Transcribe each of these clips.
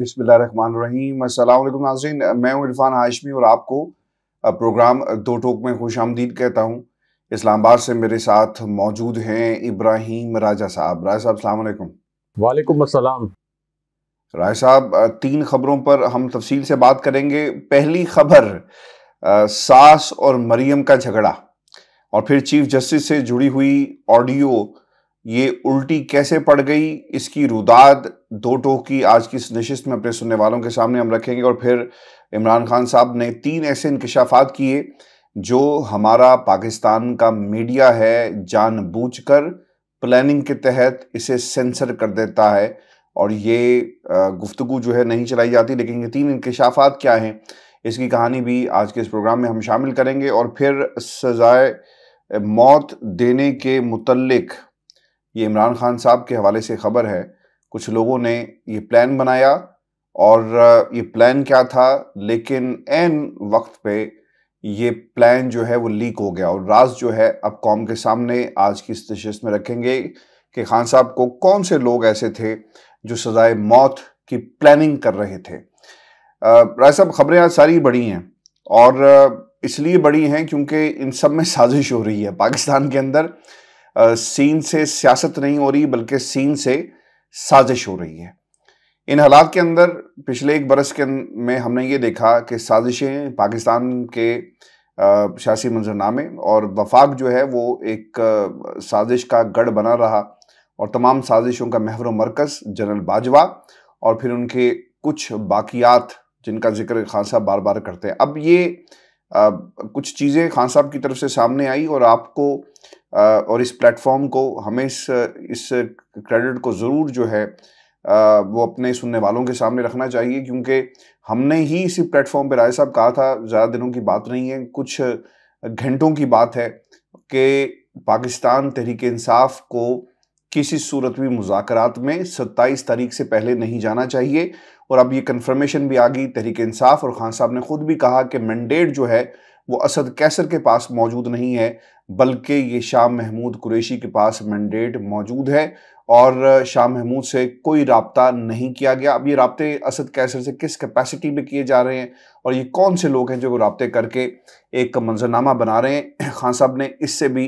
बिस्मिल्लाम असलम मैं हूँ इरफान हाशमी और आपको प्रोग्राम दो टोक में खुश आमदीद कहता हूँ इस्लामाबाद से मेरे साथ मौजूद हैं इब्राहिम राजा साहब राय साहब सलामकुम वालेकुम असलम राय साहब तीन खबरों पर हम तफसील से बात करेंगे पहली खबर सास और मरियम का झगड़ा और फिर चीफ जस्टिस से जुड़ी हुई ऑडियो ये उल्टी कैसे पड़ गई इसकी रुदाद दो टोक की आज की इस नशिस्त में अपने सुनने वालों के सामने हम रखेंगे और फिर इमरान खान साहब ने तीन ऐसे इंकशाफात किए जो हमारा पाकिस्तान का मीडिया है जानबूझकर प्लानिंग के तहत इसे सेंसर कर देता है और ये गुफ्तु जो है नहीं चलाई जाती लेकिन ये तीन इंकशाफात क्या हैं इसकी कहानी भी आज के इस प्रोग्राम में हम शामिल करेंगे और फिर सज़ाए मौत देने के मुतलक ये इमरान खान साहब के हवाले से ख़बर है कुछ लोगों ने ये प्लान बनाया और ये प्लान क्या था लेकिन एन वक्त पे ये प्लान जो है वो लीक हो गया और राज जो है अब कॉम के सामने आज की इस में रखेंगे कि खान साहब को कौन से लोग ऐसे थे जो सजाए मौत की प्लानिंग कर रहे थे राय साहब खबरें आज सारी बड़ी हैं और इसलिए बड़ी हैं क्योंकि इन सब में साजिश हो रही है पाकिस्तान के अंदर आ, सीन से सियासत नहीं हो रही बल्कि सीन से साजिश हो रही है इन हालात के अंदर पिछले एक बरस के अं-, में हमने ये देखा कि साजिशें पाकिस्तान के सियासी मंजरनामे और वफाक जो है वो एक साजिश का गढ़ बना रहा और तमाम साजिशों का महवर मरकज़ जनरल बाजवा और फिर उनके कुछ बाकियात जिनका जिक्र खान साहब बार बार करते हैं अब ये आ, कुछ चीज़ें खान साहब की तरफ से सामने आई और आपको और इस प्लेटफॉर्म को हमें इस इस क्रेडिट को ज़रूर जो है वो अपने सुनने वालों के सामने रखना चाहिए क्योंकि हमने ही इसी प्लेटफॉर्म पर राय साहब कहा था ज़्यादा दिनों की बात नहीं है कुछ घंटों की बात है कि पाकिस्तान तहरीक इंसाफ को किसी सूरत भी मुजात में 27 तारीख से पहले नहीं जाना चाहिए और अब ये कन्फर्मेशन भी आ गई तहरीक इंसाफ और खान साहब ने खुद भी कहा कि मैंडेट जो है वो असद कैसर के पास मौजूद नहीं है बल्कि ये शाह महमूद कुरैशी के पास मैंडेट मौजूद है और शाह महमूद से कोई रबता नहीं किया गया अब ये रबते असद कैसर से किस कैपेसिटी में किए जा रहे हैं और ये कौन से लोग हैं जो रबते करके एक मंजरनामा बना रहे हैं खान साहब ने इससे भी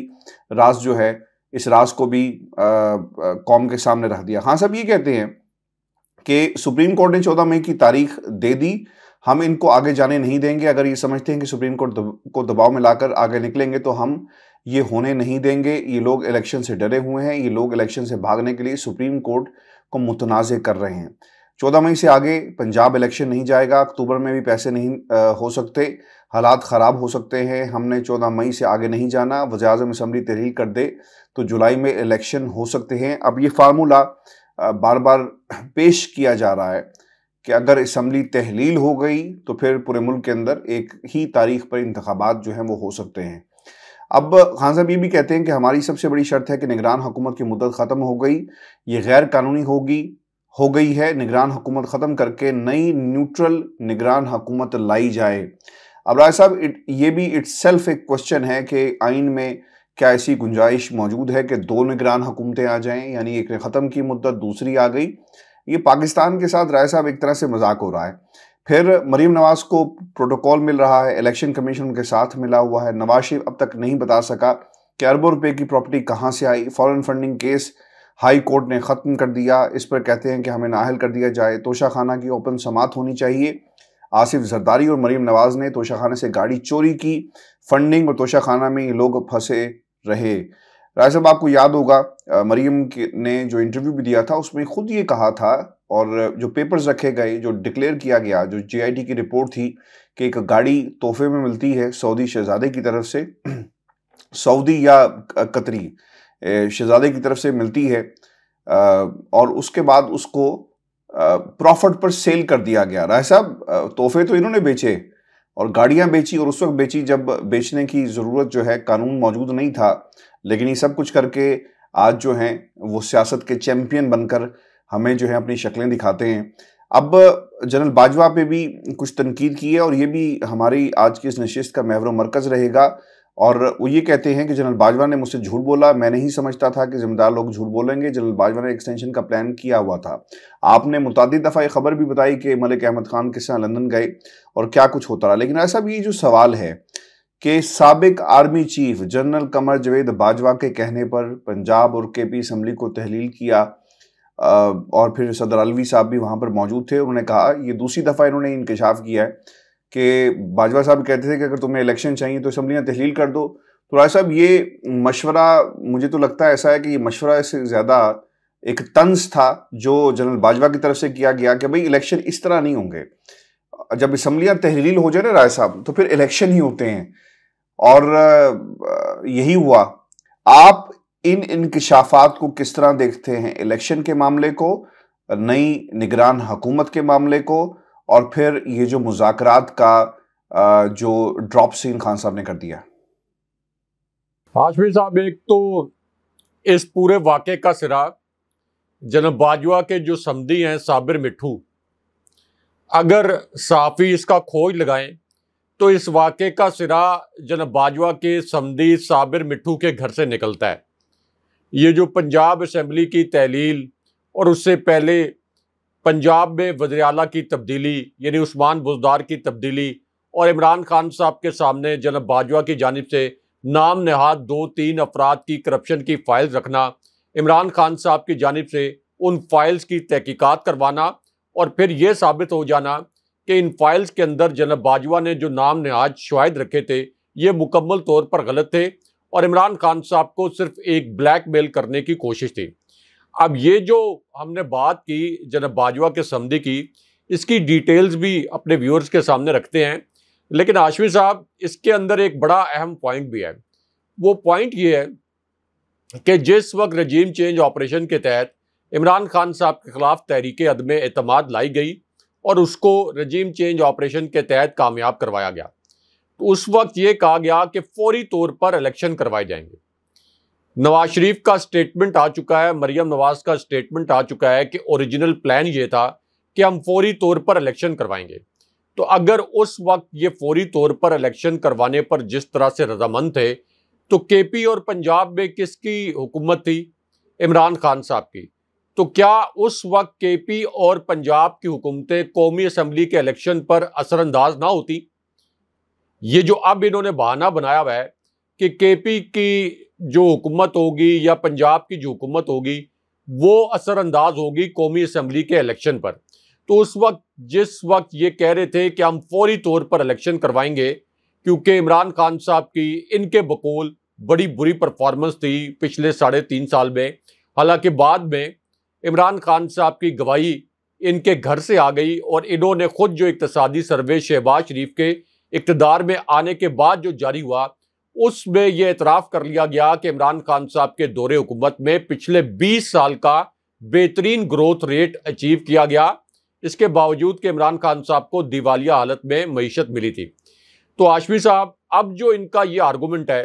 राज जो है इस राज को भी कौम के सामने रख दिया खान साहब ये कहते हैं कि सुप्रीम कोर्ट ने चौदह मई की तारीख दे दी हम इनको आगे जाने नहीं देंगे अगर ये समझते हैं कि सुप्रीम कोर्ट को दबाव में लाकर आगे निकलेंगे तो हम ये होने नहीं देंगे ये लोग इलेक्शन से डरे हुए हैं ये लोग इलेक्शन से भागने के लिए सुप्रीम कोर्ट को मुतनाज़ कर रहे हैं चौदह मई से आगे पंजाब इलेक्शन नहीं जाएगा अक्टूबर में भी पैसे नहीं आ, हो सकते हालात ख़राब हो सकते हैं हमने चौदह मई से आगे नहीं जाना वजाजम अजम असम्बली तहरील कर दे तो जुलाई में इलेक्शन हो सकते हैं अब ये फार्मूला बार बार पेश किया जा रहा है कि अगर इसम्बली तहलील हो गई तो फिर पूरे मुल्क के अंदर एक ही तारीख पर इंतबात जो हैं वो हो सकते हैं अब खान साहब ये भी कहते हैं कि हमारी सबसे बड़ी शर्त है कि निगरान हुकूमत की मुद्दत ख़त्म हो गई ये गैर कानूनी होगी हो गई है निगरान हुकूमत ख़त्म करके नई न्यूट्रल निगरान हुकूमत लाई जाए अब राय साहब इट ये भी इट्स सेल्फ एक क्वेश्चन है कि आइन में क्या ऐसी गुंजाइश मौजूद है कि दो निगरान हुकूमतें आ जाएँ यानी एक ने ख़त्म की मुद्दत दूसरी आ गई ये पाकिस्तान के साथ राय साहब एक तरह से मजाक हो रहा है फिर मरीम नवाज को प्रोटोकॉल मिल रहा है इलेक्शन कमीशन उनके साथ मिला हुआ है नवाज शरीफ अब तक नहीं बता सका कि अरबों रुपए की प्रॉपर्टी कहाँ से आई foreign funding case high court ने ख़त्म कर दिया इस पर कहते हैं कि हमें नाहल कर दिया जाए तोशा खाना की ओपन समात होनी चाहिए आसिफ जरदारी और मरीम नवाज ने तोशा खाना से गाड़ी चोरी की फंडिंग और तोशा खाना में ये लोग फंसे रहे राय साहब आपको याद होगा मरियम ने जो इंटरव्यू भी दिया था उसमें खुद ये कहा था और जो पेपर्स रखे गए जो डिक्लेयर किया गया जो जीआईटी की रिपोर्ट थी कि एक गाड़ी तोहफे में मिलती है सऊदी शहजादे की तरफ से सऊदी या कतरी शहजादे की तरफ से मिलती है और उसके बाद उसको प्रॉफिट पर सेल कर दिया गया राय साहब तोहफे तो इन्होंने बेचे और गाड़ियां बेची और उस वक्त बेची जब बेचने की ज़रूरत जो है कानून मौजूद नहीं था लेकिन ये सब कुछ करके आज जो हैं वो सियासत के चैम्पियन बनकर हमें जो है अपनी शक्लें दिखाते हैं अब जनरल बाजवा पे भी कुछ तनकीद की है और ये भी हमारी आज की इस नशस्त का महवर मरकज़ रहेगा और वो ये कहते हैं कि जनरल बाजवा ने मुझसे झूठ बोला मैं नहीं समझता था कि जिम्मेदार लोग झूठ बोलेंगे जनरल बाजवा ने एक्सटेंशन का प्लान किया हुआ था आपने मुतद दफ़ा ये खबर भी बताई कि मलिक अहमद खान किस तरह लंदन गए और क्या कुछ होता रहा लेकिन ऐसा भी जो सवाल है के सबक army chief general Qamar Javed Bajwa के कहने पर पंजाब और के पी असम्बली को तहलील किया और फिर सदर अलवी साहब भी वहाँ पर मौजूद थे उन्होंने कहा ये दूसरी दफ़ा इन्होंने इंकशाफ किया है कि बाजवा साहब कहते थे कि अगर तुम्हें इलेक्शन चाहिए तो असम्बलियाँ तहलील कर दो तो राय साहब ये मशवरा मुझे तो लगता है ऐसा है कि ये मशवरा से ज़्यादा एक तंज था जो जनरल बाजवा की तरफ से किया गया कि भाई इलेक्शन इस तरह नहीं होंगे जब इसम्बलियाँ तहलील हो जाए ना राय साहब तो फिर इलेक्शन ही होते हैं और यही हुआ आप इन इनकशाफात को किस तरह देखते हैं इलेक्शन के मामले को नई निगरान हुकूमत के मामले को और फिर ये जो मुजाकर का जो ड्रॉप सीन खान साहब ने कर दिया हाशमी साहब एक तो इस पूरे वाक़े का सिरा जनब बाजवा के जो समी हैं साबिर मिठू अगर साफ़ी इसका खोज लगाएं तो इस वाक़े का सिरा जनाब बाजवा के समदी साबिर मिट्टू के घर से निकलता है ये जो पंजाब असम्बली की तहलील और उससे पहले पंजाब में वजरियाला की तब्दीली यानी उस्मान बुजदार की तब्दीली और इमरान खान साहब के सामने जनाब बाजवा की जानब से नाम नहाद दो तीन अफराद की करप्शन की फ़ाइल रखना इमरान खान साहब की जानब से उन फाइल्स की तहकीकात करवाना और फिर ये साबित हो जाना कि इन फाइल्स के अंदर जनब बाजवा ने जो नाम ने आज शायद रखे थे ये मुकम्मल तौर पर गलत थे और इमरान खान साहब को सिर्फ एक ब्लैक मेल करने की कोशिश थी अब ये जो हमने बात की जनब बाजवा के समधि की इसकी डिटेल्स भी अपने व्यूअर्स के सामने रखते हैं लेकिन आशमी साहब इसके अंदर एक बड़ा अहम पॉइंट भी है वो पॉइंट ये है कि जिस वक्त रजीम चेंज ऑपरेशन के तहत इमरान खान साहब के खिलाफ तहरीक अदम अतमाद लाई गई और उसको रजीम चेंज ऑपरेशन के तहत कामयाब करवाया गया तो उस वक्त ये कहा गया कि फौरी तौर पर इलेक्शन करवाए जाएंगे नवाज शरीफ का स्टेटमेंट आ चुका है मरियम नवाज का स्टेटमेंट आ चुका है कि ओरिजिनल प्लान ये था कि हम फौरी तौर पर इलेक्शन करवाएंगे तो अगर उस वक्त ये फौरी तौर पर इलेक्शन करवाने पर जिस तरह से रजामंद थे तो केपी और पंजाब में किसकी हुकूमत थी इमरान खान साहब की तो क्या उस वक्त केपी और पंजाब की हुकूमतें कौमी असम्बली के इलेक्शन पर असरअंदाज ना होती ये जो अब इन्होंने बहाना बनाया हुआ है कि केपी की जो हुकूमत होगी या पंजाब की जो हुकूमत होगी वो असरअंदाज होगी कौमी असम्बली के इलेक्शन पर तो उस वक्त जिस वक्त ये कह रहे थे कि हम फौरी तौर पर इलेक्शन करवाएंगे क्योंकि इमरान खान साहब की इनके बकोल बड़ी बुरी परफॉर्मेंस थी पिछले साढ़े तीन साल में हालांकि बाद में इमरान खान साहब की गवाही इनके घर से आ गई और इन्होंने खुद जो इकतसादी सर्वे शहबाज शरीफ के इकतदार में आने के बाद जो जारी हुआ उसमें यह एतराफ़ कर लिया गया कि इमरान खान साहब के दौरे हुकूमत में पिछले 20 साल का बेहतरीन ग्रोथ रेट अचीव किया गया इसके बावजूद कि इमरान खान साहब को दिवालिया हालत में मीशत मिली थी तो आशमी साहब अब जो इनका ये आर्गूमेंट है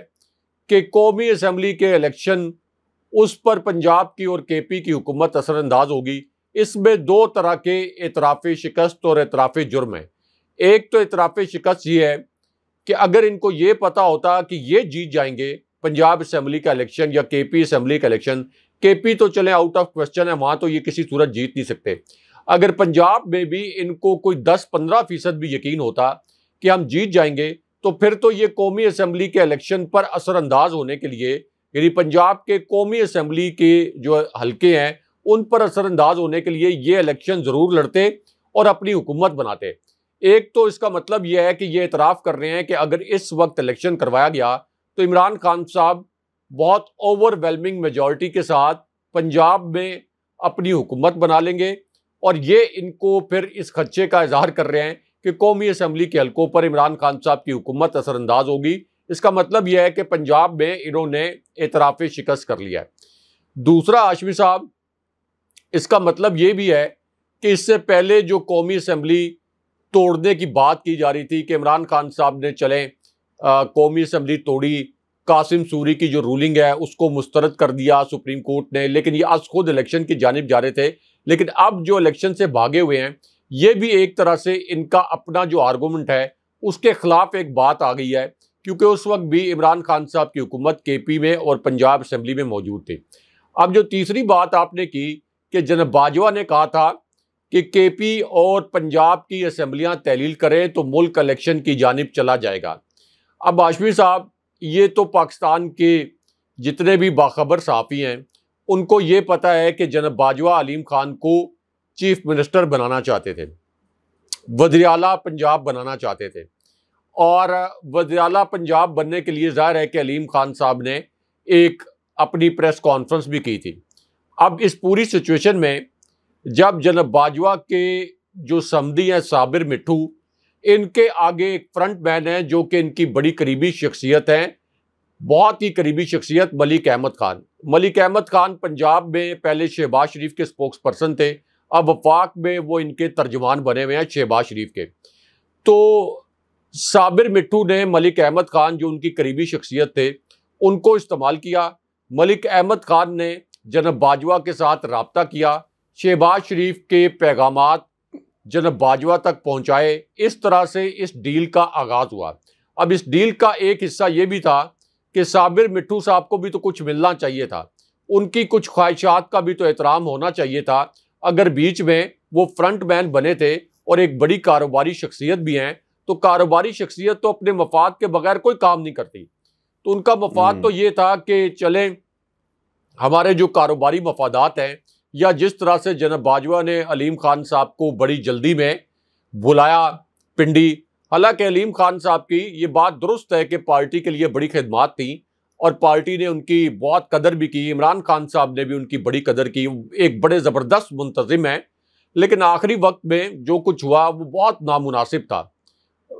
कि कौमी असम्बली के इलेक्शन उस पर पंजाब की और के पी की हुकूमत असरअंदाज होगी इसमें दो तरह के एतराफ़ शिकस्त और एतराफ़ जुर्म है एक तो एतराफ़ शिकस्त ये है कि अगर इनको ये पता होता कि ये जीत जाएंगे पंजाब असम्बली का इलेक्शन या के पी असम्बली का इलेक्शन के पी तो चले आउट ऑफ क्वेश्चन है वहाँ तो ये किसी सूरत जीत नहीं सकते अगर पंजाब में भी इनको कोई दस पंद्रह फीसद भी यकीन होता कि हम जीत जाएंगे तो फिर तो ये कौमी असम्बली के इलेक्शन पर असरअंदाज होने के लिए यानी पंजाब के कौमी असम्बली के जो हल्के हैं उन पर असरअंदाज होने के लिए ये इलेक्शन ज़रूर लड़ते और अपनी हुकूमत बनाते एक तो इसका मतलब यह है कि ये इतराफ़ कर रहे हैं कि अगर इस वक्त इलेक्शन करवाया गया तो इमरान खान साहब बहुत ओवरवेलमिंग मेजॉरिटी के साथ पंजाब में अपनी हुकूमत बना लेंगे और ये इनको फिर इस खदशे का इजहार कर रहे हैं कि कौमी असम्बली के हलकों पर इमरान खान साहब की हुकूमत असरअंदाज होगी इसका मतलब यह है कि पंजाब में इन्होंने एतराफ़ शिकस्त कर लिया है दूसरा आशमी साहब इसका मतलब ये भी है कि इससे पहले जो कौमी असम्बली तोड़ने की बात की जा रही थी कि इमरान खान साहब ने चले कौमी असम्बली तोड़ी कासिम सूरी की जो रूलिंग है उसको मुस्तरद कर दिया सुप्रीम कोर्ट ने लेकिन ये आज खुद इलेक्शन की जानब जा रहे थे लेकिन अब जो इलेक्शन से भागे हुए हैं ये भी एक तरह से इनका अपना जो आर्गूमेंट है उसके खिलाफ एक बात आ गई है क्योंकि उस वक्त भी इमरान खान साहब की हुकूमत के पी में और पंजाब असम्बली में मौजूद थे अब जो तीसरी बात आपने की कि जनब बाजवा ने कहा था कि के पी और पंजाब की असम्बलियाँ तहलील करें तो मुल्क इलेक्शन की जानब चला जाएगा अब आशमी साहब ये तो पाकिस्तान के जितने भी बाखबर सहाफ़ी हैं उनको ये पता है कि जनब बाजवा अलीम खान को चीफ मिनिस्टर बनाना चाहते थे वजरियाला पंजाब बनाना चाहते थे और वजाला पंजाब बनने के लिए ज़ाहिर है कि अलीम खान साहब ने एक अपनी प्रेस कॉन्फ्रेंस भी की थी अब इस पूरी सिचुएशन में जब जनब बाजवा के जो समदी हैं साबिर मिठू इनके आगे एक फ्रंट मैन है जो कि इनकी बड़ी करीबी शख्सियत हैं बहुत ही करीबी शख्सियत मलिक अहमद खान मलिक अहमद खान पंजाब में पहले शहबाज शरीफ के स्पोक्स पर्सन थे अब वफाक में वो इनके तर्जमान बने हुए हैं शहबाज शरीफ के तो साबिर मिट्टू ने मलिक अहमद खान जो उनकी करीबी शख्सियत थे उनको इस्तेमाल किया मलिक अहमद खान ने जनब बाजवा के साथ रबता किया शहबाज शरीफ के पैगाम जनब बाजवा तक पहुँचाए इस तरह से इस डील का आगाज़ हुआ अब इस डील का एक हिस्सा ये भी था कि साबिर मिट्टू साहब को भी तो कुछ मिलना चाहिए था उनकी कुछ ख्वाहिशात का भी तो एहतराम होना चाहिए था अगर बीच में वो फ्रंट मैन बने थे और एक बड़ी कारोबारी शख्सियत भी हैं तो कारोबारी शख्सियत तो अपने मफाद के बगैर कोई काम नहीं करती तो उनका मफाद तो हम्म। ये था कि चलें हमारे जो कारोबारी मफादात हैं या जिस तरह से जनब बाजवा ने अलीम खान साहब को बड़ी जल्दी में बुलाया पिंडी हालांकि अलीम खान साहब की ये बात दुरुस्त है कि पार्टी के लिए बड़ी खदमात थी और पार्टी ने उनकी बहुत कदर भी की इमरान खान साहब ने भी उनकी बड़ी कदर की एक बड़े ज़बरदस्त मुंतजिम हैं लेकिन आखिरी वक्त में जो कुछ हुआ वो बहुत नामनासिब था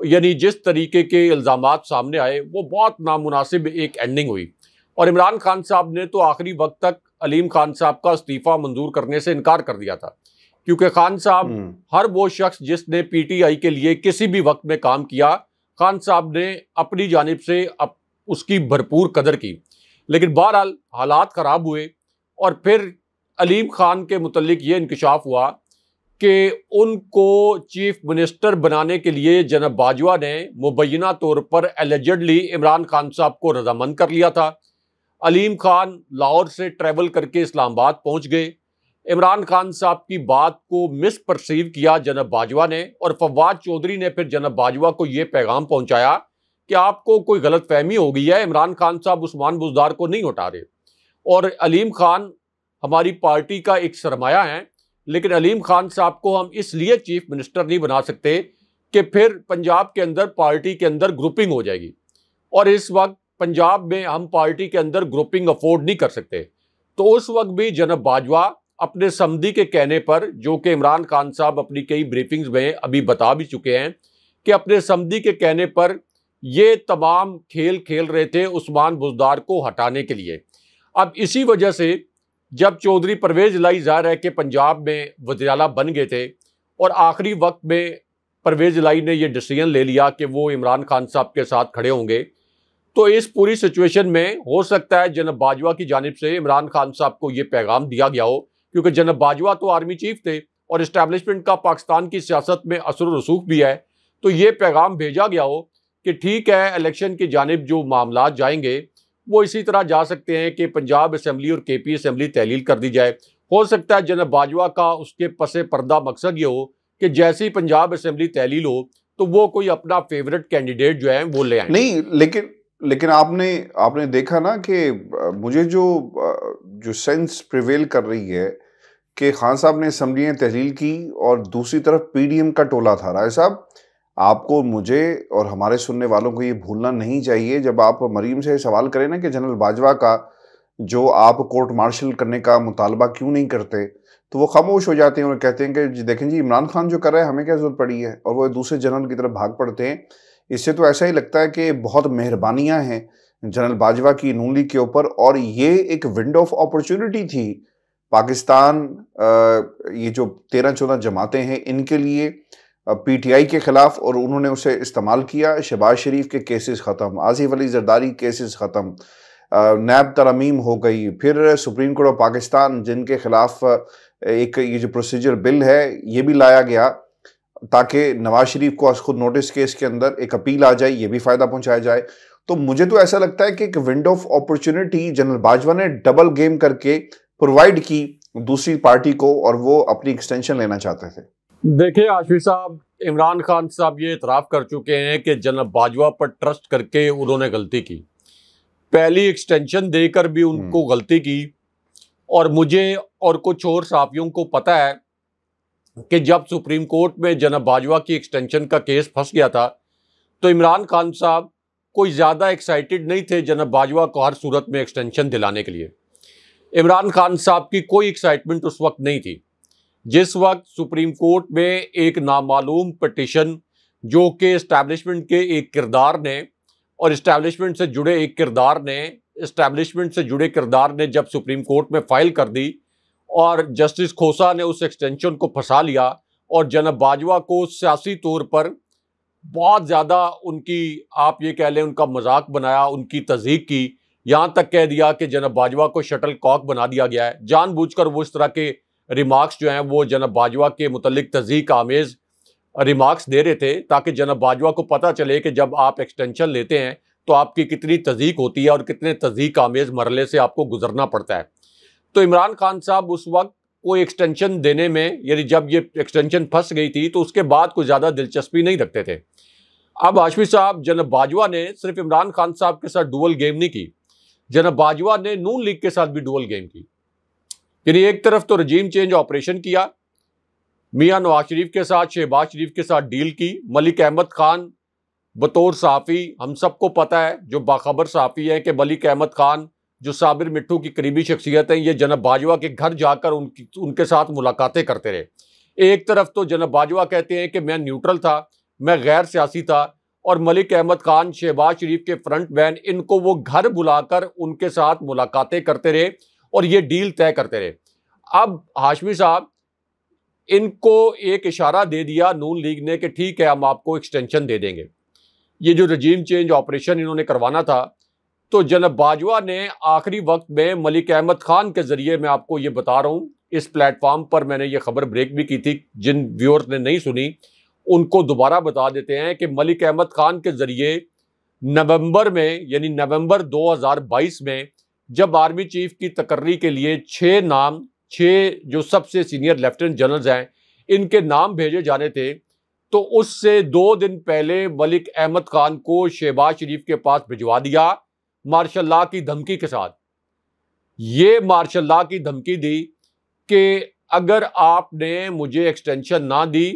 यानी जिस तरीके के इल्ज़ाम सामने आए वो बहुत नामनासिब एक एंडिंग हुई और इमरान खान साहब ने तो आखिरी वक्त तक अलीम खान साहब का इस्तीफ़ा मंजूर करने से इनकार कर दिया था क्योंकि खान साहब हम्म। हर वो शख्स जिसने पीटीआई के लिए किसी भी वक्त में काम किया खान साहब ने अपनी जानब से अप, उसकी भरपूर कदर की लेकिन बहरहाल हालात ख़राब हुए और फिर अलीम खान के मतलब ये इंकशाफ हुआ कि उनको चीफ मिनिस्टर बनाने के लिए जनब बाजवा ने मुबैना तौर पर एलिजडली इमरान खान साहब को रजामंद कर लिया था अलीम खान लाहौर से ट्रैवल करके इस्लामाबाद पहुंच गए इमरान खान साहब की बात को मिस परसीव किया जनब बाजवा ने और फवाद चौधरी ने फिर जनब बाजवा को ये पैगाम पहुंचाया कि आपको कोई गलत फहमी हो गई है इमरान खान साहब उस्मान बुजदार को नहीं उठा रहे और अलीम खान हमारी पार्टी का एक सरमाया है लेकिन अलीम खान साहब को हम इसलिए चीफ मिनिस्टर नहीं बना सकते कि फिर पंजाब के अंदर पार्टी के अंदर ग्रुपिंग हो जाएगी और इस वक्त पंजाब में हम पार्टी के अंदर ग्रुपिंग अफोर्ड नहीं कर सकते तो उस वक्त भी जनब बाजवा अपने समदी के कहने पर जो कि इमरान खान साहब अपनी कई ब्रीफिंग्स में अभी बता भी चुके हैं कि अपने समदी के कहने पर ये तमाम खेल खेल रहे थे उस्मान बुजदार को हटाने के लिए अब इसी वजह से जब चौधरी परवेज लाई जाहिर है कि पंजाब में वजियाला बन गए थे और आखिरी वक्त में परवेज लाई ने यह डिसीजन ले लिया कि वो इमरान खान साहब के साथ खड़े होंगे तो इस पूरी सिचुएशन में हो सकता है जनब बाजवा की जानब से इमरान खान साहब को ये पैगाम दिया गया हो क्योंकि जनब बाजवा तो आर्मी चीफ थे और इस्टेबलिशमेंट का पाकिस्तान की सियासत में असर रसूख भी है तो ये पैगाम भेजा गया हो कि ठीक है इलेक्शन की जानब जो मामला जाएंगे वो इसी तरह जा सकते हैं कि पंजाब असम्बली और के पी असम्बली तहलील कर दी जाए हो सकता है जनरल बाजवा का उसके पस पर्दा मकसद ये हो कि जैसे ही पंजाब असम्बली तहलील हो तो वो कोई अपना फेवरेट कैंडिडेट जो है वो ले आए नहीं लेकिन लेकिन आपने आपने देखा ना कि मुझे जो जो सेंस प्रिवेल कर रही है कि खान साहब ने असम्बलियाँ तहलील की और दूसरी तरफ पीडीएम का टोला था राय साहब आपको मुझे और हमारे सुनने वालों को ये भूलना नहीं चाहिए जब आप मरीम से सवाल करें ना कि जनरल बाजवा का जो आप कोर्ट मार्शल करने का मुतालबा क्यों नहीं करते तो वो खामोश हो जाते हैं और कहते हैं कि देखें जी इमरान खान जो कर रहा है हमें क्या ज़रूरत पड़ी है और वो दूसरे जनरल की तरफ भाग पड़ते हैं इससे तो ऐसा ही लगता है कि बहुत मेहरबानियाँ हैं जनरल बाजवा की नून के ऊपर और ये एक विंडो ऑफ अपॉर्चुनिटी थी पाकिस्तान ये जो तेरह चौदह जमातें हैं इनके लिए पीटीआई के ख़िलाफ़ और उन्होंने उसे इस्तेमाल किया शहबाज शरीफ के केसेस ख़त्म आजिफ अली जरदारी केसेस ख़त्म नैब तरमीम हो गई फिर सुप्रीम कोर्ट ऑफ पाकिस्तान जिनके ख़िलाफ़ एक ये जो प्रोसीजर बिल है ये भी लाया गया ताकि नवाज शरीफ को आज खुद नोटिस केस के अंदर एक अपील आ जाए ये भी फ़ायदा पहुंचाया जाए तो मुझे तो ऐसा लगता है कि एक window of opportunity general Bajwa ने डबल गेम करके प्रोवाइड की दूसरी पार्टी को और वो अपनी एक्सटेंशन लेना चाहते थे देखिए आशफी साहब इमरान खान साहब ये इतराफ़ कर चुके हैं कि जनाब बाजवा पर ट्रस्ट करके उन्होंने गलती की पहली एक्सटेंशन देकर भी हम्म। उनको गलती की और मुझे और कुछ और साफियों को पता है कि जब सुप्रीम कोर्ट में जनाब बाजवा की एक्सटेंशन का केस फंस गया था तो इमरान खान साहब कोई ज़्यादा एक्साइटेड नहीं थे जनाब बाजवा को हर सूरत में एक्सटेंशन दिलाने के लिए इमरान खान साहब की कोई एक्साइटमेंट उस वक्त नहीं थी जिस वक्त सुप्रीम कोर्ट में एक नामालूम पटिशन जो कि इस्टेब्लिशमेंट के एक किरदार ने और इस्टेब्लिशमेंट से जुड़े एक किरदार ने इस्टेब्लिशमेंट से जुड़े किरदार ने जब सुप्रीम कोर्ट में फाइल कर दी और जस्टिस खोसा ने उस एक्सटेंशन को फंसा लिया और जनब बाजवा को सियासी तौर पर बहुत ज़्यादा उनकी आप ये कह लें उनका मजाक बनाया उनकी तजीक की यहाँ तक कह दिया कि जनाब बाजवा को शटल कॉक बना दिया गया है जानबूझकर वो इस तरह के रिमार्क्स जो हैं वो जनाब बाजवा के मतलब तजीक आमेज़ रिमार्क्स दे रहे थे ताकि जनाब बाजवा को पता चले कि जब आप एक्सटेंशन लेते हैं तो आपकी कितनी तजीक होती है और कितने तजीक आमेज़ मरले से आपको गुजरना पड़ता है तो इमरान खान साहब उस वक्त कोई एक्सटेंशन देने में यानी जब ये एक्सटेंशन फंस गई थी तो उसके बाद कुछ ज़्यादा दिलचस्पी नहीं रखते थे अब आशमी साहब जनब बाजवा ने सिर्फ इमरान खान साहब के साथ डुअल गेम नहीं की जनब बाजवा ने नून लीग के साथ भी डुअल गेम की यानी एक तरफ तो रजीम चेंज ऑपरेशन किया मियाँ नवाज शरीफ के साथ शहबाज शरीफ के साथ डील की मलिक अहमद खान बतौर साफ़ी हम सबको पता है जो बाखबर साफ़ी है कि मलिक अहमद खान जो साबिर मिट्टू की करीबी शख्सियत हैं ये जनब बाजवा के घर जाकर उनकी उनके साथ मुलाकातें करते रहे एक तरफ तो जनब बाजवा कहते हैं कि मैं न्यूट्रल था मैं गैर सियासी था और मलिक अहमद खान शहबाज शरीफ के फ्रंट मैन इनको वो घर बुलाकर उनके साथ मुलाकातें करते रहे और ये डील तय करते रहे अब हाशमी साहब इनको एक इशारा दे दिया नून लीग ने कि ठीक है हम आपको एक्सटेंशन दे देंगे ये जो रजीम चेंज ऑपरेशन इन्होंने करवाना था तो जनब बाजवा ने आखिरी वक्त में मलिक अहमद खान के ज़रिए मैं आपको ये बता रहा हूँ इस प्लेटफॉर्म पर मैंने ये खबर ब्रेक भी की थी जिन व्यूअर्स ने नहीं सुनी उनको दोबारा बता देते हैं कि मलिक अहमद खान के ज़रिए नवंबर में यानी नवंबर 2022 में जब आर्मी चीफ की तकर्री के लिए छः नाम छः जो सबसे सीनियर लेफ्टिनेंट जनरल्स हैं इनके नाम भेजे जाने थे तो उससे दो दिन पहले मलिक अहमद खान को शहबाज शरीफ के पास भिजवा दिया मार्शल ला की धमकी के साथ ये मार्शल ला की धमकी दी कि अगर आपने मुझे एक्सटेंशन ना दी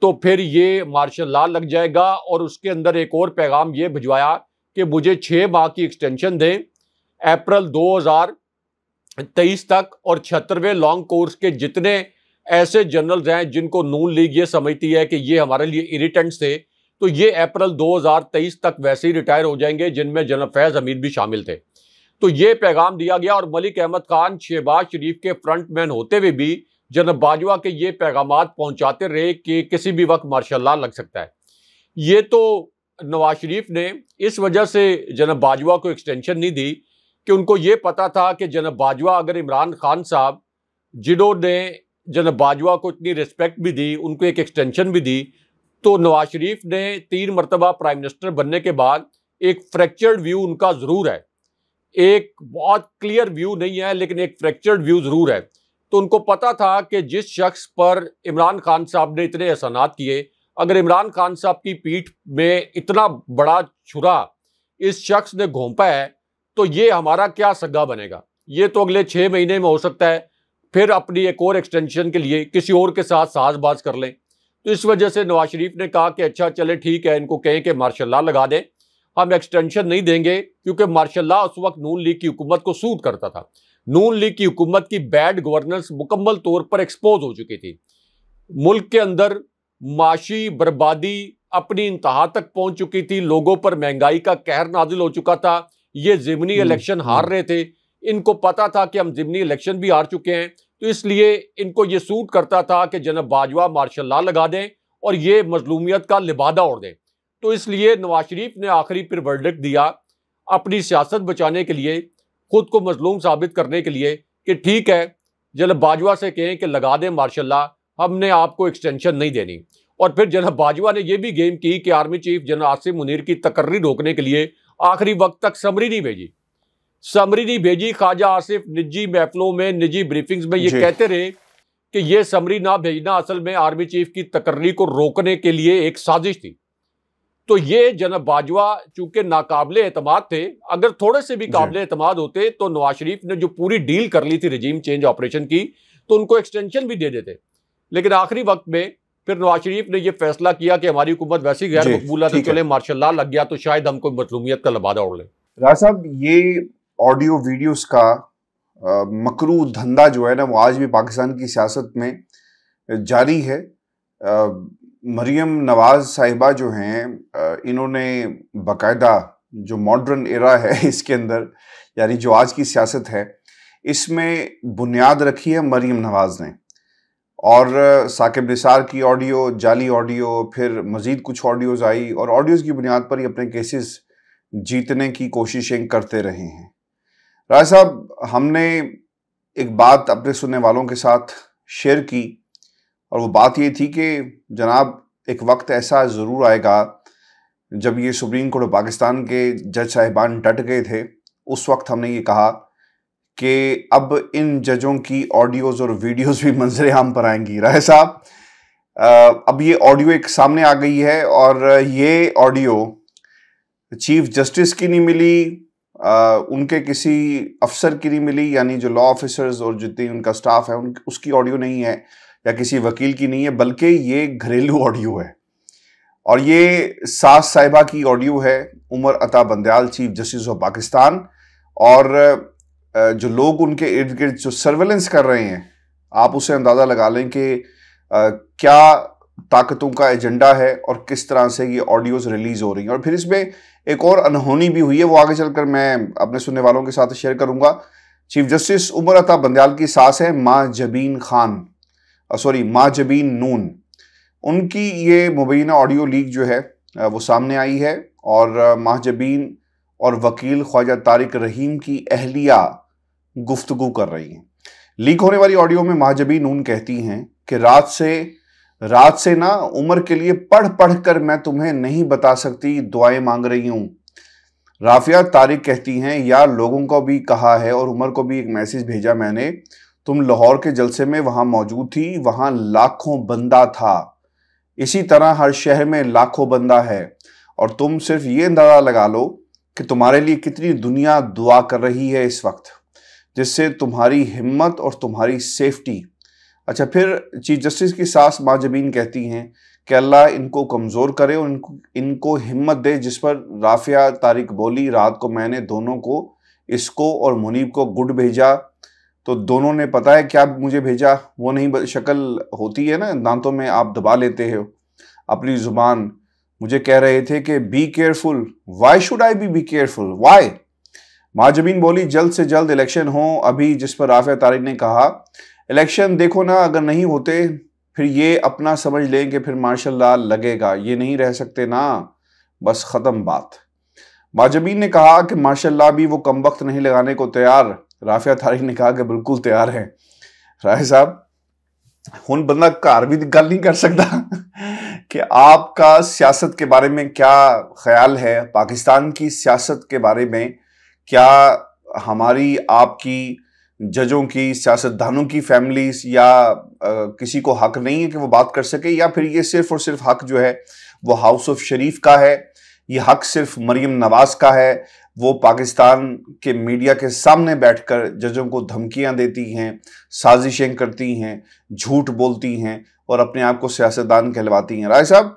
तो फिर ये मार्शल ला लग जाएगा और उसके अंदर एक और पैगाम ये भिजवाया कि मुझे छः माह की एक्सटेंशन दें अप्रैल 2023 तक और छिहत्तरवें लॉन्ग कोर्स के जितने ऐसे जनरल्स हैं जिनको नून लीग ये समझती है कि ये हमारे लिए इरिटेंट्स थे तो ये अप्रैल 2023 तक वैसे ही रिटायर हो जाएंगे जिनमें जनरल फैज़ अमीर भी शामिल थे तो ये पैगाम दिया गया और मलिक अहमद खान शहबाज शरीफ के फ्रंट मैन होते हुए भी जनरल बाजवा के ये पैगाम पहुंचाते रहे कि किसी भी वक्त मार्शाला लग सकता है ये तो नवाज शरीफ ने इस वजह से जनरल बाजवा को एक्सटेंशन नहीं दी कि उनको ये पता था कि जनब बाजवा अगर इमरान खान साहब जिन्होंने जनब बाजवा को इतनी रिस्पेक्ट भी दी उनको एक एक्सटेंशन भी दी तो नवाज शरीफ ने तीन मरतबा प्राइम मिनिस्टर बनने के बाद एक फ्रैक्चर्ड व्यू उनका ज़रूर है एक बहुत क्लियर व्यू नहीं है लेकिन एक फ्रैक्चर्ड व्यू ज़रूर है तो उनको पता था कि जिस शख्स पर इमरान खान साहब ने इतने एहसानात किए अगर इमरान खान साहब की पीठ में इतना बड़ा छुरा इस शख्स ने घोंपा है तो ये हमारा क्या सग्गा बनेगा ये तो अगले छः महीने में हो सकता है फिर अपनी एक और एक्सटेंशन के लिए किसी और के साथ साजबाज कर लें तो इस वजह से नवाज शरीफ ने कहा कि अच्छा चले ठीक है इनको कहें कि मार्शल्ला लगा दें हम एक्सटेंशन नहीं देंगे क्योंकि मार्शल्ला उस वक्त नून लीग की हुकूमत को सूट करता था नून लीग की हुकूमत की बैड गवर्नेंस मुकम्मल तौर पर एक्सपोज हो चुकी थी मुल्क के अंदर माशी बर्बादी अपनी इंतहा तक पहुंच चुकी थी लोगों पर महंगाई का कहर नाजिल हो चुका था ये जिमनी हम्म, इलेक्शन हम्म। हार रहे थे इनको पता था कि हम जिमनी इलेक्शन भी हार चुके हैं तो इसलिए इनको ये सूट करता था कि जनाब बाजवा मार्शल ला लगा दें और ये मजलूमियत का लिबादा ओढ़ दें तो इसलिए नवाज शरीफ ने आखिरी फिर वर्डक दिया अपनी सियासत बचाने के लिए खुद को मजलूम साबित करने के लिए कि ठीक है जनब बाजवा से कहें कि लगा दें मार्शल्ला हमने आपको एक्सटेंशन नहीं देनी और फिर जनब बाजवा ने यह भी गेम की कि army chief general Asim Munir की तकर्री रोकने के लिए आखिरी वक्त तक समरी नहीं भेजी समरी नहीं भेजी ख्वाजा आसिफ निजी महफलों में निजी ब्रीफिंग्स में ये कहते रहे कि ये समरी ना भेजना असल में आर्मी चीफ की तकर्री को रोकने के लिए एक साजिश थी तो ये जनब बाजवा चूंकि नाकाबले एतमाद थे अगर थोड़े से भी काबिल एतमाद होते तो नवाज शरीफ ने जो पूरी डील कर ली थी रजीम चेंज ऑपरेशन की तो उनको एक्सटेंशन भी दे देते लेकिन आखिरी वक्त में फिर नवाज शरीफ ने यह फैसला किया कि हमारी हुकूमत वैसी गैर मकबूला थी तो चले मार्शल लग गया तो शायद हम कोई मतलूमियत का लबादा उड़ लें राज साहब ये ऑडियो वीडियोस का मकरू धंधा जो है ना वो आज भी पाकिस्तान की सियासत में जारी है आ, मरियम नवाज साहिबा जो हैं इन्होंने बाकायदा जो मॉडर्न एरा है इसके अंदर यानी जो आज की सियासत है इसमें बुनियाद रखी है मरियम नवाज ने और साकिब निसार की ऑडियो जाली ऑडियो फिर मज़ीद कुछ ऑडियोज़ आई और ऑडियोज़ की बुनियाद पर ही अपने केसेस जीतने की कोशिशें करते रहे हैं राय साहब हमने एक बात अपने सुनने वालों के साथ शेयर की और वो बात ये थी कि जनाब एक वक्त ऐसा ज़रूर आएगा जब ये सुप्रीम कोर्ट ऑफ पाकिस्तान के जज साहिबान डट गए थे उस वक्त हमने ये कहा कि अब इन जजों की ऑडियोज और वीडियोज भी मंजर आम पर आएंगी राय साहब अब ये ऑडियो एक सामने आ गई है और ये ऑडियो चीफ जस्टिस की नहीं मिली आ, उनके किसी अफसर की नहीं मिली यानी जो लॉ ऑफिसर्स और जितनी उनका स्टाफ है उन उसकी ऑडियो नहीं है या किसी वकील की नहीं है बल्कि ये घरेलू ऑडियो है और ये सास साहिबा की ऑडियो है Umar Ata Bandial chief justice of Pakistan और जो लोग उनके इर्द गिर्द जो सर्वेलेंस कर रहे हैं आप उसे अंदाज़ा लगा लें कि क्या ताकतों का एजेंडा है और किस तरह से ये ऑडियोज रिलीज़ हो रही हैं और फिर इसमें एक और अनहोनी भी हुई है वो आगे चलकर मैं अपने सुनने वालों के साथ शेयर करूंगा चीफ जस्टिस उमर अता बंदयाल की सास है माँ जबीन खान सॉरी माँ जबीन नून उनकी ये मुबैना ऑडियो लीक जो है वो सामने आई है और माह जबीन और वकील ख्वाजा तारिक रहीम की अहलिया गुफ्तगु कर रही हैं लीक होने वाली ऑडियो में महाजबी नून कहती हैं कि रात से रात से ना उम्र के लिए पढ़ पढ़ कर मैं तुम्हें नहीं बता सकती दुआएं मांग रही हूं राफिया तारिक कहती हैं यार लोगों को भी कहा है और उमर को भी एक मैसेज भेजा मैंने तुम लाहौर के जलसे में वहां मौजूद थी वहां लाखों बंदा था इसी तरह हर शहर में लाखों बंदा है और तुम सिर्फ ये अंदाज़ा लगा लो कि तुम्हारे लिए कितनी दुनिया दुआ कर रही है इस वक्त जिससे तुम्हारी हिम्मत और तुम्हारी सेफ्टी अच्छा फिर चीफ जस्टिस की सास माँ जमीन कहती हैं कि अल्लाह इनको कमज़ोर करे और इनको इनको हिम्मत दे जिस पर राफिया तारिक बोली रात को मैंने दोनों को इसको और मुनीब को गुड भेजा तो दोनों ने पता है क्या मुझे भेजा वो नहीं शक्ल होती है ना दांतों में आप दबा लेते हो अपनी ज़ुबान मुझे कह रहे थे कि be careful why should I be be careful why Mahjabeen बोली जल्द से जल्द इलेक्शन हो अभी जिस पर राफिया तारिक ने कहा इलेक्शन देखो ना अगर नहीं होते फिर ये अपना समझ लें कि फिर मार्शल लगेगा ये नहीं रह सकते ना बस ख़त्म बात माजबीन ने कहा कि मार्शल भी वो कम वक्त नहीं लगाने को तैयार राफिया तारिक ने कहा कि बिल्कुल तैयार हैं राय साहब हूँ बंदा घर भी गल नहीं कर सकता कि आपका सियासत के बारे में क्या ख्याल है पाकिस्तान की सियासत के बारे में क्या हमारी आपकी जजों की सियासतदानों की फैमिलीज या आ, किसी को हक नहीं है कि वो बात कर सके या फिर ये सिर्फ और सिर्फ हक जो है वो हाउस ऑफ शरीफ का है ये हक सिर्फ मरीम नवाज का है वो पाकिस्तान के मीडिया के सामने बैठकर जजों को धमकियां देती हैं साजिशें करती हैं झूठ बोलती हैं और अपने आप को सियासतदान कहलवाती हैं राय साहब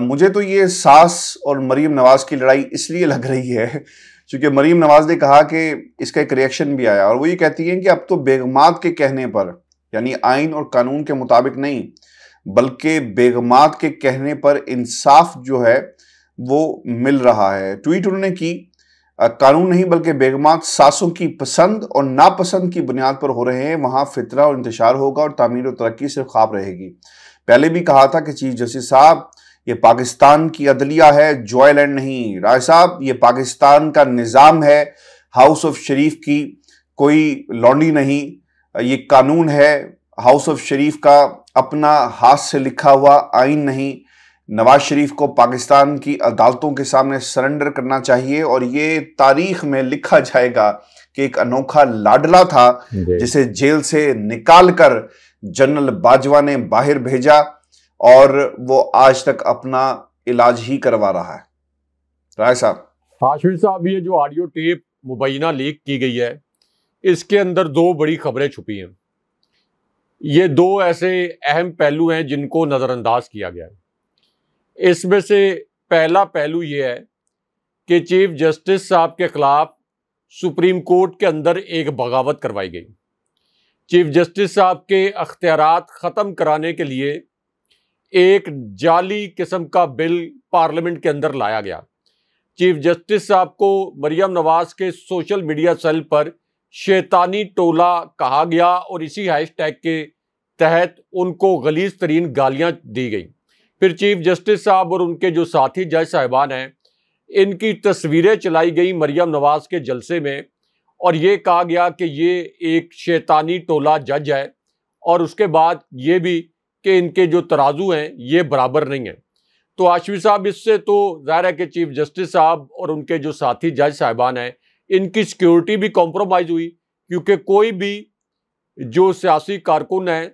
मुझे तो ये सास और मरीम नवाज़ की लड़ाई इसलिए लग रही है क्योंकि मरीम नवाज ने कहा कि इसका एक रिएक्शन भी आया और वो ये कहती हैं कि अब तो बेगमात के कहने पर यानी आइन और कानून के मुताबिक नहीं बल्कि बेगमात के कहने पर इंसाफ जो है वो मिल रहा है ट्वीट उन्होंने की कानून नहीं बल्कि बेगमात सासों की पसंद और नापसंद की बुनियाद पर हो रहे हैं वहाँ फितरा और इंतशार होगा और तमीर और तरक्की सिर्फ ख्वाब रहेगी पहले भी कहा था कि चीफ जस्टिस साहब ये पाकिस्तान की अदलिया है जॉयलैंड नहीं राय साहब ये पाकिस्तान का निज़ाम है हाउस ऑफ शरीफ की कोई लॉन्डी नहीं ये कानून है हाउस ऑफ शरीफ का अपना हाथ से लिखा हुआ आइन नहीं नवाज शरीफ को पाकिस्तान की अदालतों के सामने सरेंडर करना चाहिए और ये तारीख में लिखा जाएगा कि एक अनोखा लाडला था जिसे जेल से निकाल कर जनरल बाजवा ने बाहर भेजा और वो आज तक अपना इलाज ही करवा रहा है राय साहब हाशिम साहब ये जो ऑडियो टेप मुबैना लीक की गई है इसके अंदर दो बड़ी खबरें छुपी हैं ये दो ऐसे अहम पहलू हैं जिनको नज़रअंदाज किया गया है इसमें से पहला पहलू ये है कि चीफ जस्टिस साहब के खिलाफ सुप्रीम कोर्ट के अंदर एक बगावत करवाई गई चीफ जस्टिस साहब के अख्तियार ख़त्म कराने के लिए एक जाली किस्म का बिल पार्लियामेंट के अंदर लाया गया चीफ जस्टिस साहब को मरियम नवाज के सोशल मीडिया सेल पर शैतानी टोला कहा गया और इसी हैशटैग के तहत उनको गलीज तरीन गालियाँ दी गई फिर चीफ जस्टिस साहब और उनके जो साथी जज साहिबान हैं इनकी तस्वीरें चलाई गई मरियम नवाज के जलसे में और ये कहा गया कि ये एक शैतानी टोला जज है और उसके बाद ये भी कि इनके जो तराजू हैं ये बराबर नहीं है तो आशवी साहब इससे तो ज़ाहिर है कि चीफ जस्टिस साहब और उनके जो साथी जज साहिबान हैं इनकी सिक्योरिटी भी कॉम्प्रोमाइज़ हुई क्योंकि कोई भी जो सियासी कारकुन हैं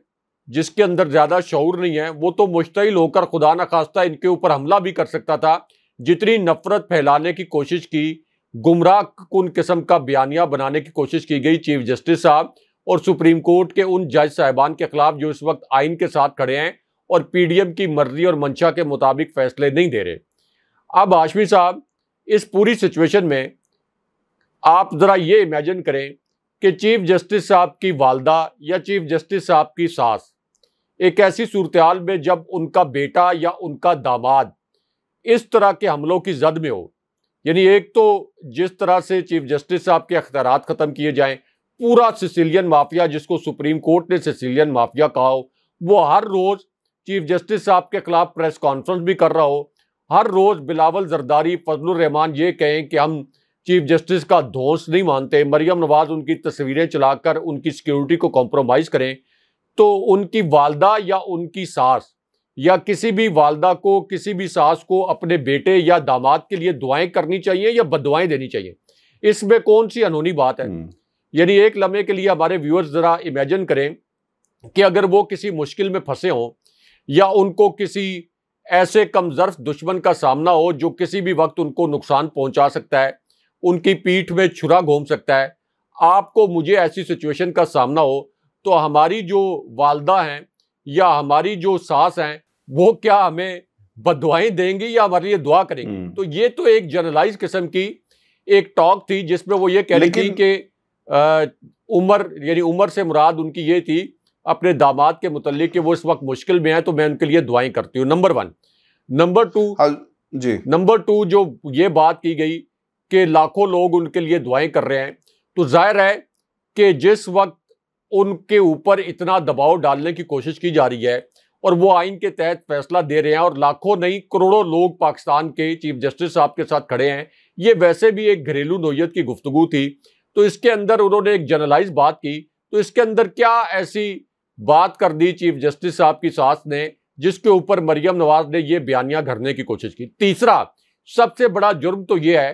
जिसके अंदर ज़्यादा शौर नहीं है वो तो मुश्तिल होकर खुदा न खास्ता इनके ऊपर हमला भी कर सकता था जितनी नफरत फैलाने की कोशिश की गुमराह कन किस्म का बयानिया बनाने की कोशिश की गई चीफ जस्टिस साहब और सुप्रीम कोर्ट के उन जज साहबान के खिलाफ जो इस वक्त आइन के साथ खड़े हैं और पीडीएम की मर्जी और मंशा के मुताबिक फैसले नहीं दे रहे अब आशमी साहब इस पूरी सिचुएशन में आप ज़रा ये इमेजिन करें कि चीफ जस्टिस साहब की वालदा या चीफ जस्टिस साहब की सास एक ऐसी सूरत हाल में जब उनका बेटा या उनका दामाद इस तरह के हमलों की जद में हो यानी एक तो जिस तरह से चीफ जस्टिस साहब के अख्तियार ख़त्म किए जाएं पूरा सिसिलियन माफिया जिसको सुप्रीम कोर्ट ने सिसिलियन माफिया कहा हो वो हर रोज़ चीफ जस्टिस साहब के खिलाफ प्रेस कॉन्फ्रेंस भी कर रहा हो हर रोज़ बिलावल जरदारी फजल रहमान ये कहें कि हम चीफ जस्टिस का धोस नहीं मानते मरियम नवाज उनकी तस्वीरें चलाकर उनकी सिक्योरिटी को कॉम्प्रोमाइज़ करें तो उनकी वालदा या उनकी सास या किसी भी वालदा को किसी भी सास को अपने बेटे या दामाद के लिए दुआएं करनी चाहिए या बदवाएं देनी चाहिए इसमें कौन सी अनहोनी बात है हम्म। यानी एक लम्हे के लिए हमारे व्यूअर्स ज़रा इमेजिन करें कि अगर वो किसी मुश्किल में फंसे हों या उनको किसी ऐसे कमजर्फ दुश्मन का सामना हो जो किसी भी वक्त उनको नुकसान पहुंचा सकता है उनकी पीठ में छुरा घूम सकता है आपको मुझे ऐसी सिचुएशन का सामना हो तो हमारी जो वालदा हैं या हमारी जो सास हैं वो क्या हमें बदवाएं देंगी या हमारे लिए दुआ करेंगी हम्म। तो ये तो एक जर्नलाइज किस्म की एक टॉक थी जिसमें वो ये कह रही थी कि उम्र यानी उम्र से मुराद उनकी ये थी अपने दामाद के मुतलिक कि वो इस वक्त मुश्किल में है तो मैं उनके लिए दुआएं करती हूँ नंबर वन नंबर टू जी नंबर टू जो ये बात की गई कि लाखों लोग उनके लिए दुआएं कर रहे हैं तो जाहिर है कि जिस वक्त उनके ऊपर इतना दबाव डालने की कोशिश की जा रही है और वो आइन के तहत फैसला दे रहे हैं और लाखों नहीं करोड़ों लोग पाकिस्तान के चीफ जस्टिस साहब के साथ खड़े हैं ये वैसे भी एक घरेलू नोयत की गुफ्तु थी तो इसके अंदर उन्होंने एक जर्नलाइज बात की तो इसके अंदर क्या ऐसी बात कर दी चीफ जस्टिस साहब की सास ने जिसके ऊपर मरियम नवाज ने यह बयानियां घरने की कोशिश की तीसरा सबसे बड़ा जुर्म तो यह है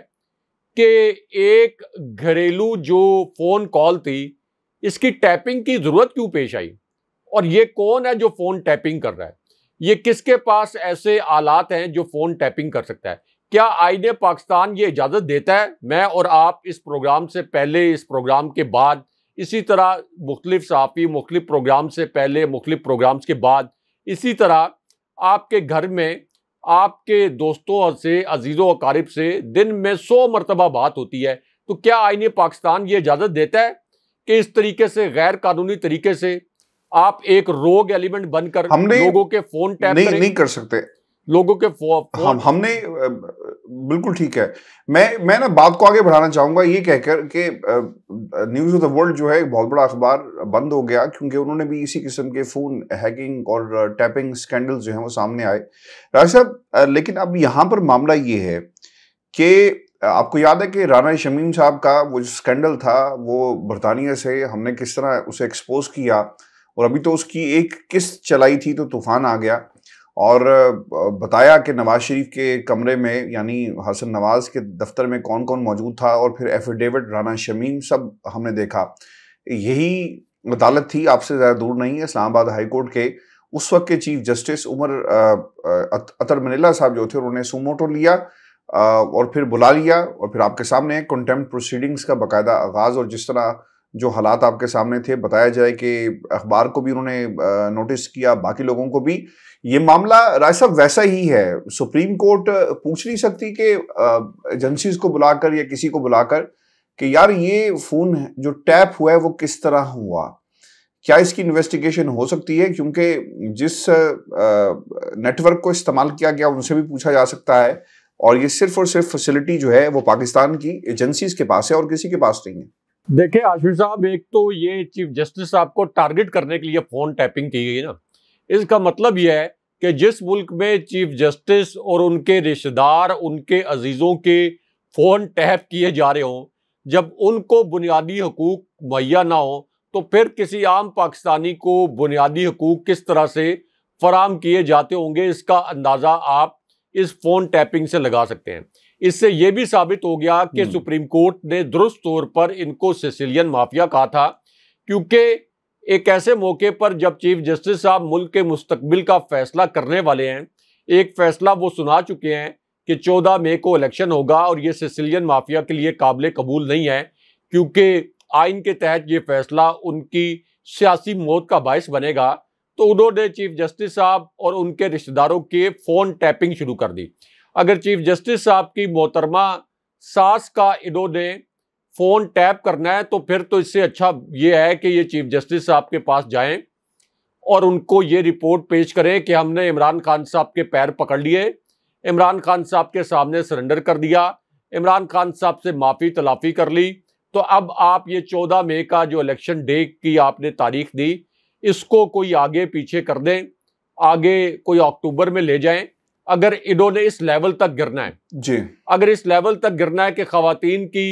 कि एक घरेलू जो फोन कॉल थी इसकी टैपिंग की ज़रूरत क्यों पेश आई और ये कौन है जो फ़ोन टैपिंग कर रहा है ये किसके पास ऐसे आलात हैं जो फ़ोन टैपिंग कर सकता है क्या आईने पाकिस्तान ये इजाज़त देता है मैं और आप इस प्रोग्राम से पहले इस प्रोग्राम के बाद इसी तरह मुख्तलिफ सहाफ़ी मुख्तलिफ प्रोग्राम से पहले मुख्तलिफ प्रोग्राम्स के बाद इसी तरह आपके घर में आपके दोस्तों से अजीज़ों अकारिब से दिन में सौ मरतबा बात होती है तो क्या आईने पाकिस्तान ये इजाज़त देता है कि इस तरीके से गैर कानूनी तरीके से आप एक रोग एलिमेंट बनकर लोगों के फोन टैप नहीं, नहीं कर सकते लोगों के फो, फोन हम हमने बिल्कुल ठीक है मैं मैं ना बात को आगे बढ़ाना चाहूंगा ये कहकर कि न्यूज ऑफ द वर्ल्ड जो है एक बहुत बड़ा अखबार बंद हो गया क्योंकि उन्होंने भी इसी किस्म के फोन हैकिंग और टैपिंग स्कैंडल जो है वो सामने आए राज साहब लेकिन अब यहां पर मामला ये है कि आपको याद है कि राना शमीम साहब का वो जो स्कैंडल था वो बरतानिया से हमने किस तरह उसे एक्सपोज किया और अभी तो उसकी एक किस्त चलाई थी तो तूफान आ गया और बताया कि नवाज शरीफ के कमरे में यानी हसन नवाज के दफ्तर में कौन कौन मौजूद था और फिर एफिडेविट राना शमीम सब हमने देखा यही अदालत थी आपसे ज़्यादा दूर नहीं है इस्लामाबाद हाईकोर्ट के उस वक्त के चीफ जस्टिस उमर अतर मनीला साहब जो थे उन्होंने सुमोटो तो लिया और फिर बुला लिया और फिर आपके सामने कंटेम्प्ट प्रोसीडिंग्स का बाकायदा आगाज़ और जिस तरह जो हालात आपके सामने थे बताया जाए कि अखबार को भी उन्होंने नोटिस किया बाकी लोगों को भी ये मामला राय साहब वैसा ही है सुप्रीम कोर्ट पूछ नहीं सकती कि एजेंसीज को बुलाकर या किसी को बुलाकर कि यार ये फ़ोन जो टैप हुआ है वो किस तरह हुआ क्या इसकी इन्वेस्टिगेशन हो सकती है क्योंकि जिस नेटवर्क को इस्तेमाल किया गया उनसे भी पूछा जा सकता है और ये सिर्फ और सिर्फ फैसिलिटी जो है वो पाकिस्तान की एजेंसीज के पास है और किसी के पास नहीं है देखिए आशिफ साहब एक तो ये चीफ जस्टिस साहब को टारगेट करने के लिए फ़ोन टैपिंग की गई ना इसका मतलब यह है कि जिस मुल्क में चीफ जस्टिस और उनके रिश्तेदार उनके अजीज़ों के फ़ोन टैप किए जा रहे हों जब उनको बुनियादी हकूक मुहैया ना हो तो फिर किसी आम पाकिस्तानी को बुनियादी हकूक किस तरह से फराम किए जाते होंगे इसका अंदाज़ा आप इस फोन टैपिंग से लगा सकते हैं इससे यह भी साबित हो गया कि हम्म। सुप्रीम कोर्ट ने दुरुस्त तौर पर इनको सिसिलियन माफिया कहा था क्योंकि एक ऐसे मौके पर जब चीफ जस्टिस साहब मुल्क के मुस्तबिल का फैसला करने वाले हैं एक फैसला वो सुना चुके हैं कि 14 मई को इलेक्शन होगा और ये सिसिलियन माफिया के लिए काबिल कबूल नहीं है क्योंकि आइन के तहत ये फैसला उनकी सियासी मौत का बायस बनेगा तो उन्होंने चीफ जस्टिस साहब और उनके रिश्तेदारों के फ़ोन टैपिंग शुरू कर दी अगर चीफ जस्टिस साहब की मोहतरमा सास का इन्होंने फ़ोन टैप करना है तो फिर तो इससे अच्छा ये है कि ये चीफ जस्टिस साहब के पास जाएं और उनको ये रिपोर्ट पेश करें कि हमने इमरान खान साहब के पैर पकड़ लिए इमरान खान साहब के सामने सरेंडर कर दिया इमरान खान साहब से माफ़ी तलाफ़ी कर ली तो अब आप ये चौदह मई का जो इलेक्शन डे की आपने तारीख दी इसको कोई आगे पीछे कर दें आगे कोई अक्टूबर में ले जाएं अगर इन्होंने इस लेवल तक गिरना है जी अगर इस लेवल तक गिरना है कि खातन की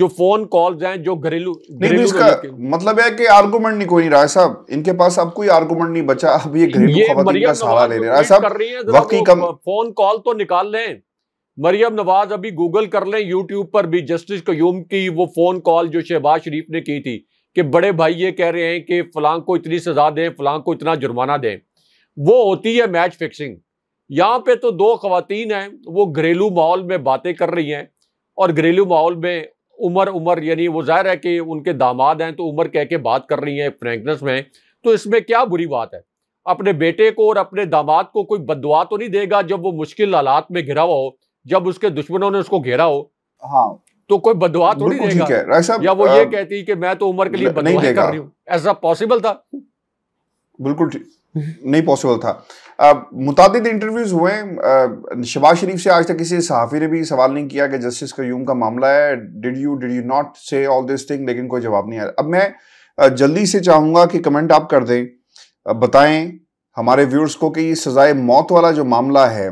जो फोन कॉल्स हैं जो घरेलू तो इसका मतलब है कि आर्गुमेंट नहीं कोई राय साहब इनके पास अब कोई आर्गुमेंट नहीं बचा अब ये घरेलू फोन कॉल तो निकाल लें मरियम नवाज अभी गूगल कर लें यूट्यूब पर भी जस्टिस कयूम की वो फोन कॉल जो शहबाज शरीफ ने की थी कि बड़े भाई ये कह रहे हैं कि फलां को इतनी सज़ा दें फलां को इतना जुर्माना दें वो होती है मैच फिक्सिंग यहाँ पे तो दो खातन हैं वो घरेलू माहौल में बातें कर रही हैं और घरेलू माहौल में उम्र उम्र यानी वो जाहिर है कि उनके दामाद हैं तो उम्र कह के बात कर रही हैं फ्रेंकनेस में तो इसमें क्या बुरी बात है अपने बेटे को और अपने दामाद को कोई बदवा तो नहीं देगा जब वो मुश्किल हालात में घिरा हो जब उसके दुश्मनों ने उसको घेरा हो हाँ तो कोई बदवा थोड़ी देगा राय साहब या वो ये कहती कि मैं तो उम्र के लिए नहीं देगा ऐसा पॉसिबल था बिल्कुल नहीं पॉसिबल था मुतद इंटरव्यूज हुए शबाज शरीफ से आज तक किसी सहाफ़ी ने भी सवाल नहीं किया कि जस्टिस कयूम का मामला है did you did you not say all this thing लेकिन कोई जवाब नहीं आया अब मैं जल्दी से चाहूंगा कि कमेंट आप कर दें बताएं हमारे व्यूअर्स को कि ये सज़ाए मौत वाला जो मामला है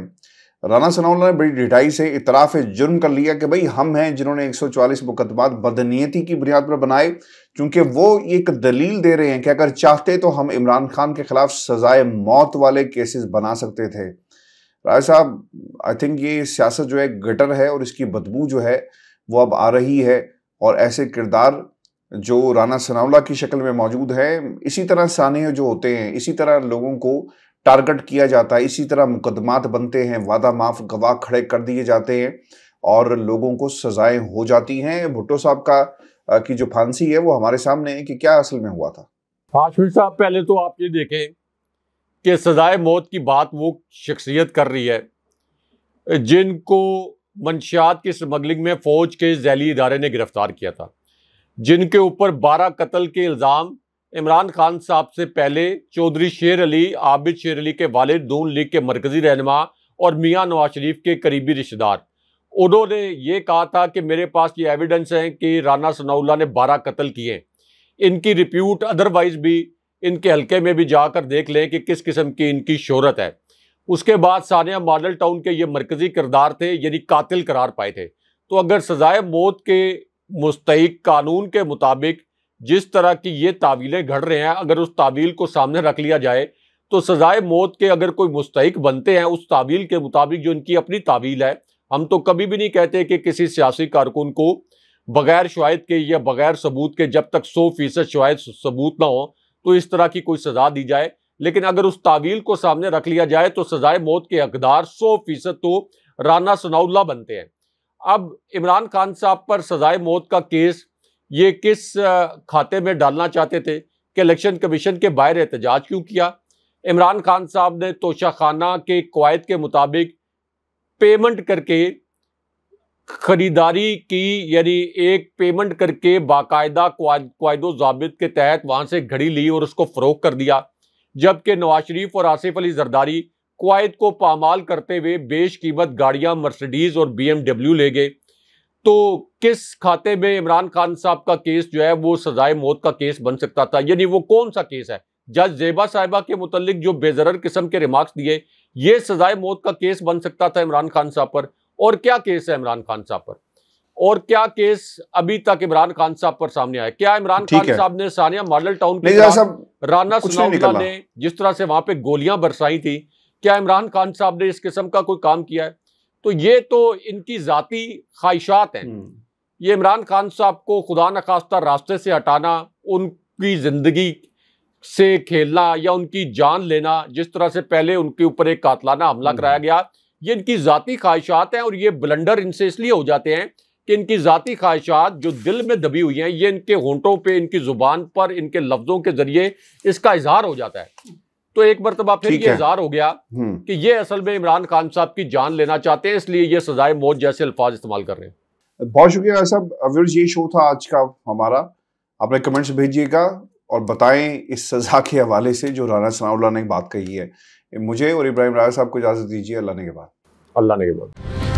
राना सनाउल्ला ने बड़ी ढिठाई से इतराफ़ जुर्म कर लिया कि भाई हम हैं जिन्होंने 144 मुकदमात बदनीयती की बुनियाद पर बनाए क्योंकि वो एक दलील दे रहे हैं कि अगर चाहते तो हम इमरान खान के खिलाफ सजाए मौत वाले केसेस बना सकते थे राय साहब आई थिंक ये सियासत जो है गटर है और इसकी बदबू जो है वो अब आ रही है और ऐसे किरदार जो राना सनाउल्ला की शक्ल में मौजूद है इसी तरह सानह जो होते हैं इसी तरह लोगों को टारगेट किया जाता है इसी तरह मुकदमात बनते हैं वादा माफ गवाह खड़े कर दिए जाते हैं और लोगों को सजाएं हो जाती हैं भुट्टो साहब का की जो फांसी है वो हमारे सामने है कि क्या असल में हुआ था हाशमी साहब पहले तो आप ये देखें कि सजाए मौत की बात वो शख्सियत कर रही है जिनको मंशियात की स्मगलिंग में फ़ौज के जैली इदारे ने गिरफ्तार किया था जिनके ऊपर बारह कत्ल के इल्ज़ाम इमरान खान साहब से पहले चौधरी शेर अली आबिद शेर अली के वालिद दून लीग के मरकज़ी रहनमा और मियाँ नवाज शरीफ के करीबी रिश्तेदार उन्होंने ये कहा था कि मेरे पास ये एविडेंस हैं कि राना सनाउल्ला ने बारह कत्ल किए इनकी रिप्यूट अदरवाइज़ भी इनके हलके में भी जाकर देख लें कि किस किस्म की इनकी शहरत है उसके बाद सानिया मॉडल टाउन के ये मरकज़ी किरदार थे यानी कातिल करार पाए थे तो अगर सजाए मौत के मुस्तक कानून के मुताबिक जिस तरह की ये तावीलें घड़ रहे हैं अगर उस तावील को सामने रख लिया जाए तो सजाए मौत के अगर कोई मुस्तक बनते हैं उस तावील के मुताबिक जो इनकी अपनी तावील है हम तो कभी भी नहीं कहते कि किसी सियासी कारकुन को बगैर शवायद के या बगैर सबूत के जब तक सौ फीसद शवायद सबूत ना हो तो इस तरह की कोई सज़ा दी जाए लेकिन अगर उस तावील को सामने रख लिया जाए तो सजाए मौत के अकदार सौ फीसद तो राना सनाउल्ला बनते हैं अब इमरान खान साहब पर सजाए मौत का केस ये किस खाते में डालना चाहते थे कि इलेक्शन कमीशन के बाहर एहतजाज क्यों किया इमरान खान साहब ने तोशा खाना के कवायद के मुताबिक पेमेंट करके ख़रीदारी की यानी एक पेमेंट करके बाकायदा कायदो जबित के तहत वहाँ से घड़ी ली और उसको फ़रोग कर दिया जबकि नवाज शरीफ और आसिफ अली जरदारी कवायद को पामाल करते हुए बेश कीमत गाड़ियाँ मर्सिडीज़ और बी ले गए तो किस खाते में इमरान खान साहब का केस जो है वो सजाए मौत का केस बन सकता था यानी वो कौन सा केस है जज जेबा साहिबा के मुतलिक जो बेजर किस्म के रिमार्क्स दिए ये सजाए मौत का केस बन सकता था इमरान खान साहब पर और क्या केस है इमरान खान साहब पर और क्या केस अभी तक इमरान खान साहब पर सामने आया क्या इमरान खान साहब ने सानिया मॉडल टाउन के राना सुनाउल्ला ने जिस तरह से वहां पे गोलियां बरसाई थी क्या इमरान खान साहब ने इस किस्म का कोई काम किया है तो ये तो इनकी ज़ाती ख्वाहिशात हैं हम्म। ये इमरान खान साहब को खुदा न खास्ता रास्ते से हटाना उनकी ज़िंदगी से खेलना या उनकी जान लेना जिस तरह से पहले उनके ऊपर एक कातलाना हमला हम्म। कराया गया ये इनकी ज़ाती ख्वाहिशात हैं और ये ब्लंडर इनसे इसलिए हो जाते हैं कि इनकी ज़ाती ख्वाहिशात जो दिल में दबी हुई हैं ये इनके होंटों पे इनकी ज़ुबान पर इनके लफ्ज़ों के ज़रिए इसका इजहार हो जाता है तो एक मरतबा फिर ये इजहार हो गया हम्म। कि ये असल में इमरान खान साहब की जान लेना चाहते हैं इसलिए ये सजाए मौत जैसे अल्फाज इस्तेमाल कर रहे हैं बहुत शुक्रिया साहब अविर ये शो था आज का हमारा आपने कमेंट्स भेजिएगा और बताएं इस सज़ा के हवाले से जो राना सना ने बात कही है मुझे और इब्राहिम राय साहब को इजाज़त दीजिए अल्लाह ने के बाद अल्लाह ने के बाद